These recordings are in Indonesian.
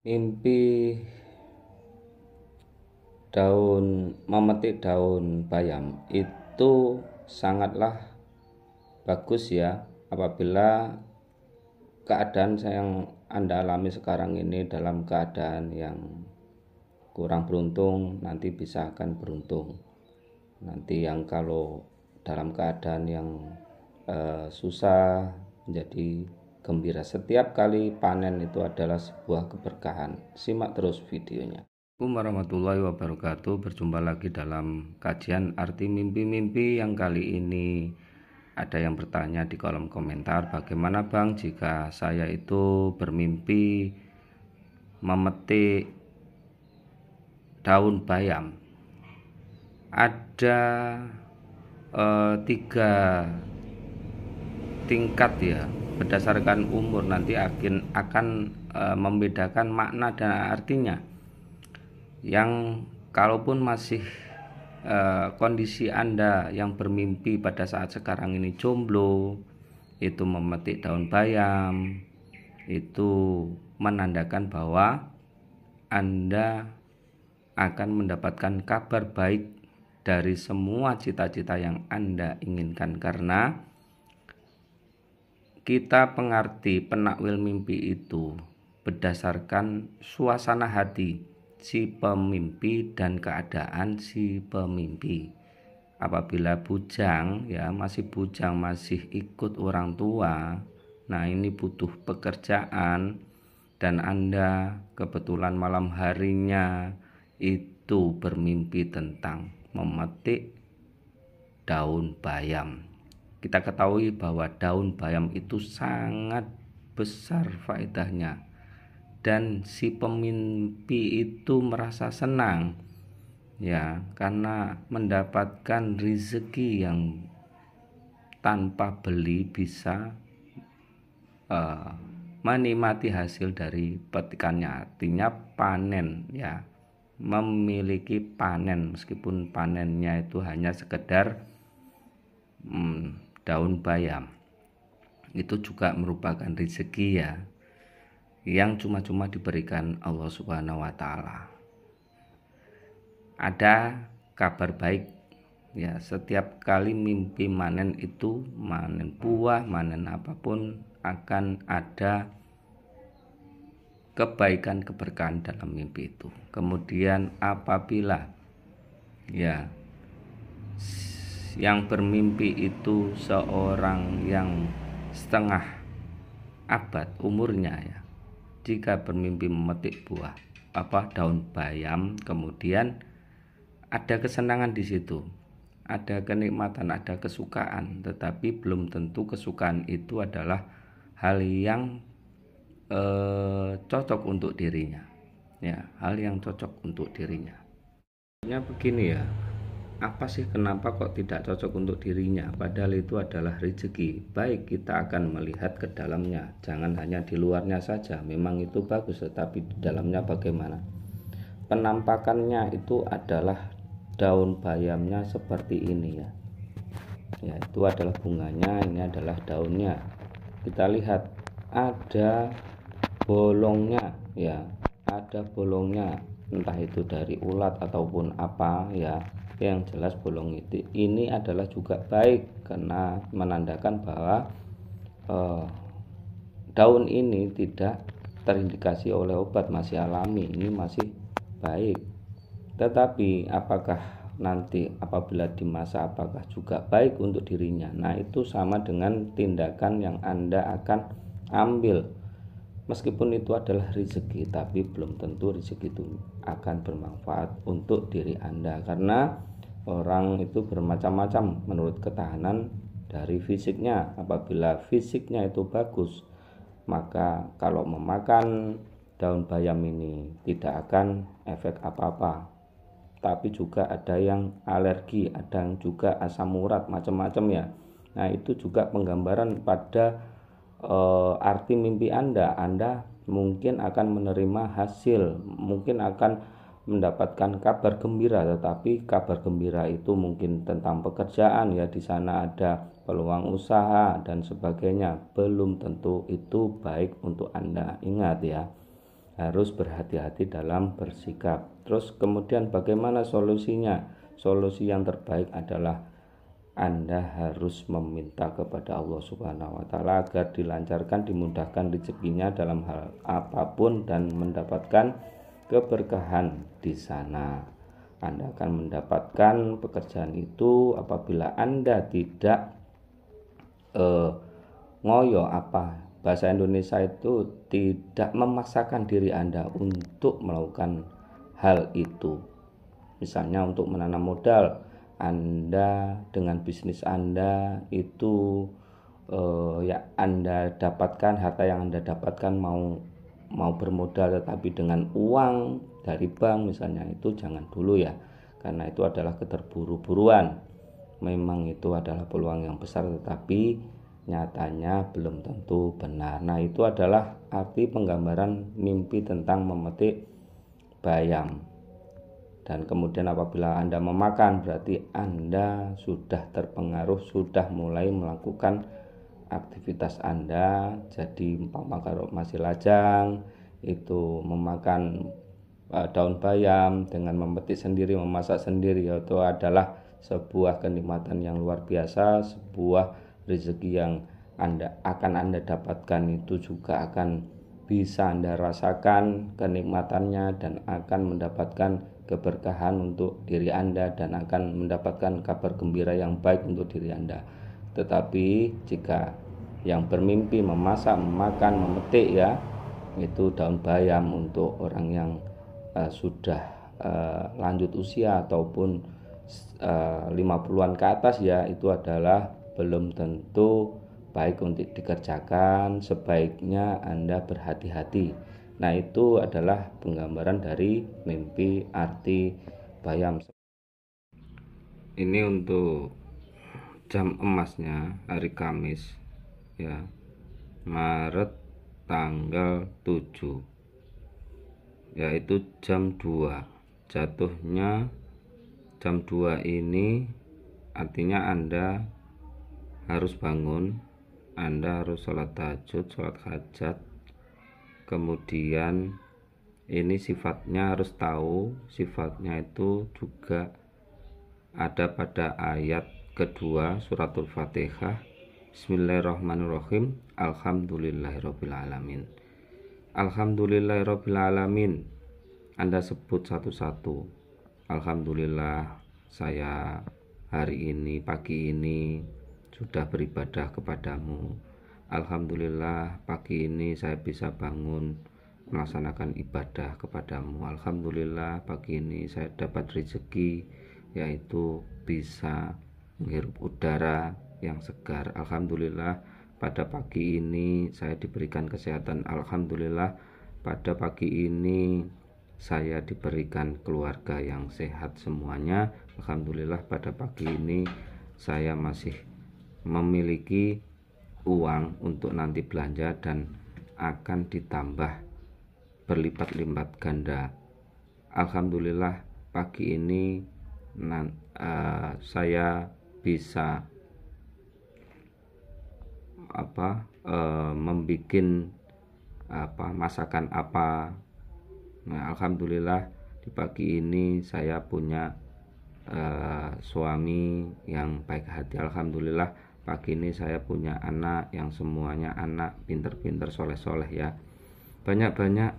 mimpi daun memetik daun bayam itu sangatlah bagus ya apabila keadaan yang Anda alami sekarang ini dalam keadaan yang kurang beruntung nanti bisa akan beruntung nanti yang kalau dalam keadaan yang eh, susah menjadi gembira. Setiap kali panen itu adalah sebuah keberkahan. Simak terus videonya. Assalamualaikum warahmatullahi wabarakatuh. Berjumpa lagi dalam kajian arti mimpi-mimpi yang kali ini ada yang bertanya di kolom komentar bagaimana Bang jika saya itu bermimpi memetik daun bayam. Ada eh, tiga tingkat ya berdasarkan umur nanti akan akan e, membedakan makna dan artinya yang kalaupun masih e, kondisi Anda yang bermimpi pada saat sekarang ini jomblo itu memetik daun bayam itu menandakan bahwa Anda akan mendapatkan kabar baik dari semua cita-cita yang Anda inginkan karena kita pengerti penakwil mimpi itu berdasarkan suasana hati si pemimpi dan keadaan si pemimpi. Apabila bujang ya masih bujang masih ikut orang tua, nah ini butuh pekerjaan dan Anda kebetulan malam harinya itu bermimpi tentang memetik daun bayam kita ketahui bahwa daun bayam itu sangat besar faedahnya dan si pemimpi itu merasa senang ya karena mendapatkan rezeki yang tanpa beli bisa uh, menikmati hasil dari petikannya artinya panen ya memiliki panen meskipun panennya itu hanya sekedar hmm, daun bayam itu juga merupakan rezeki ya yang cuma-cuma diberikan Allah Subhanahu wa taala. Ada kabar baik ya setiap kali mimpi manen itu manen buah, manen apapun akan ada kebaikan keberkahan dalam mimpi itu. Kemudian apabila ya yang bermimpi itu seorang yang setengah abad umurnya ya jika bermimpi memetik buah apa daun bayam kemudian ada kesenangan di situ ada kenikmatan ada kesukaan tetapi belum tentu kesukaan itu adalah hal yang eh, cocok untuk dirinya ya hal yang cocok untuk dirinya begini ya apa sih kenapa kok tidak cocok untuk dirinya padahal itu adalah rezeki baik kita akan melihat ke dalamnya jangan hanya di luarnya saja memang itu bagus tetapi di dalamnya bagaimana penampakannya itu adalah daun bayamnya seperti ini ya ya itu adalah bunganya ini adalah daunnya kita lihat ada bolongnya ya ada bolongnya entah itu dari ulat ataupun apa ya yang jelas bolong itu ini adalah juga baik karena menandakan bahwa eh, daun ini tidak terindikasi oleh obat masih alami ini masih baik tetapi apakah nanti apabila dimasa apakah juga baik untuk dirinya nah itu sama dengan tindakan yang Anda akan ambil Meskipun itu adalah rezeki, tapi belum tentu rezeki itu akan bermanfaat untuk diri Anda karena orang itu bermacam-macam menurut ketahanan dari fisiknya. Apabila fisiknya itu bagus, maka kalau memakan daun bayam ini tidak akan efek apa-apa. Tapi juga ada yang alergi, ada yang juga asam urat, macam-macam ya. Nah, itu juga penggambaran pada uh, arti mimpi Anda. Anda mungkin akan menerima hasil, mungkin akan mendapatkan kabar gembira, tetapi kabar gembira itu mungkin tentang pekerjaan ya di sana ada peluang usaha dan sebagainya. Belum tentu itu baik untuk Anda. Ingat ya, harus berhati-hati dalam bersikap. Terus kemudian bagaimana solusinya? Solusi yang terbaik adalah anda harus meminta kepada Allah Subhanahu wa taala agar dilancarkan, dimudahkan rezekinya dalam hal apapun dan mendapatkan keberkahan di sana. Anda akan mendapatkan pekerjaan itu apabila Anda tidak eh, ngoyo apa bahasa Indonesia itu tidak memaksakan diri Anda untuk melakukan hal itu. Misalnya untuk menanam modal, anda dengan bisnis Anda itu eh, ya Anda dapatkan harta yang Anda dapatkan mau mau bermodal tetapi dengan uang dari bank misalnya itu jangan dulu ya karena itu adalah keterburu-buruan memang itu adalah peluang yang besar tetapi nyatanya belum tentu benar nah itu adalah arti penggambaran mimpi tentang memetik bayam dan kemudian apabila Anda memakan berarti Anda sudah terpengaruh, sudah mulai melakukan aktivitas Anda. Jadi umpama kalau masih lajang itu memakan uh, daun bayam dengan memetik sendiri, memasak sendiri yaitu adalah sebuah kenikmatan yang luar biasa, sebuah rezeki yang Anda akan Anda dapatkan itu juga akan bisa Anda rasakan kenikmatannya dan akan mendapatkan keberkahan untuk diri Anda dan akan mendapatkan kabar gembira yang baik untuk diri Anda. Tetapi jika yang bermimpi memasak, memakan, memetik ya, itu daun bayam untuk orang yang uh, sudah uh, lanjut usia ataupun eh, uh, 50-an ke atas ya, itu adalah belum tentu baik untuk dikerjakan sebaiknya Anda berhati-hati. Nah, itu adalah penggambaran dari mimpi arti bayam. Ini untuk jam emasnya hari Kamis ya. Maret tanggal 7 yaitu jam 2 jatuhnya jam 2 ini artinya Anda harus bangun anda harus sholat tahajud, sholat hajat. Kemudian ini sifatnya harus tahu, sifatnya itu juga ada pada ayat kedua suratul Fatihah. Bismillahirrahmanirrahim. alhamdulillahirrahmanirrahim alhamdulillahirrahmanirrahim Anda sebut satu-satu. Alhamdulillah saya hari ini pagi ini sudah beribadah kepadamu. Alhamdulillah pagi ini saya bisa bangun melaksanakan ibadah kepadamu. Alhamdulillah pagi ini saya dapat rezeki yaitu bisa menghirup udara yang segar. Alhamdulillah pada pagi ini saya diberikan kesehatan. Alhamdulillah pada pagi ini saya diberikan keluarga yang sehat semuanya. Alhamdulillah pada pagi ini saya masih memiliki uang untuk nanti belanja dan akan ditambah berlipat-lipat ganda. Alhamdulillah pagi ini nan, uh, saya bisa apa uh, membikin apa masakan apa. Nah, alhamdulillah di pagi ini saya punya uh, suami yang baik hati. Alhamdulillah pagi ini saya punya anak yang semuanya anak pinter-pinter soleh-soleh ya banyak-banyak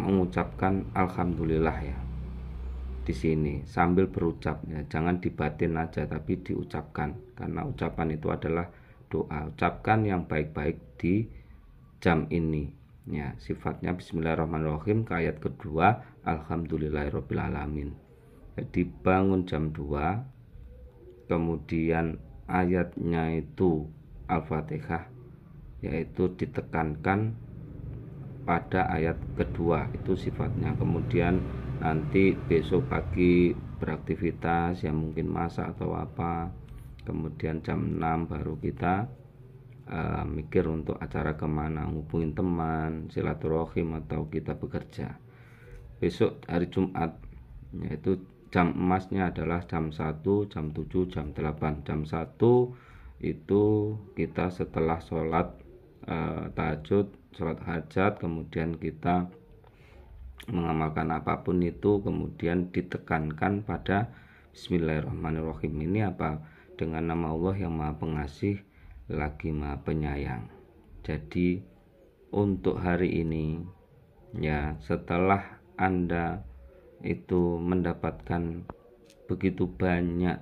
mengucapkan alhamdulillah ya di sini sambil berucapnya ya jangan dibatin aja tapi diucapkan karena ucapan itu adalah doa ucapkan yang baik-baik di jam ini ya sifatnya Bismillahirrahmanirrahim ke ayat kedua Alhamdulillahirobbilalamin jadi bangun jam 2 kemudian ayatnya itu Al-Fatihah yaitu ditekankan pada ayat kedua itu sifatnya kemudian nanti besok pagi beraktivitas ya mungkin masak atau apa kemudian jam 6 baru kita uh, mikir untuk acara kemana ngumpulin teman silaturahim atau kita bekerja besok hari Jumat yaitu jam emasnya adalah jam 1, jam 7, jam 8. Jam 1 itu kita setelah sholat eh, tahajud, sholat hajat, kemudian kita mengamalkan apapun itu kemudian ditekankan pada Bismillahirrahmanirrahim ini apa dengan nama Allah yang maha pengasih lagi maha penyayang jadi untuk hari ini ya setelah Anda itu mendapatkan begitu banyak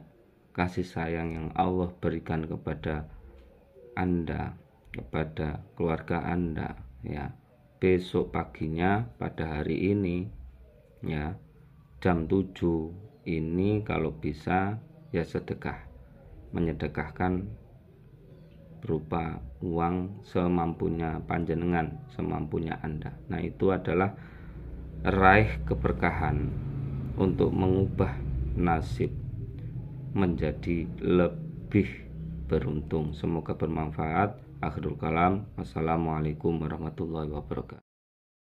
kasih sayang yang Allah berikan kepada Anda, kepada keluarga Anda ya. Besok paginya pada hari ini ya jam 7 ini kalau bisa ya sedekah menyedekahkan berupa uang semampunya panjenengan, semampunya Anda. Nah, itu adalah raih keberkahan untuk mengubah nasib menjadi lebih beruntung. Semoga bermanfaat. Akhirul kalam. Assalamualaikum warahmatullahi wabarakatuh.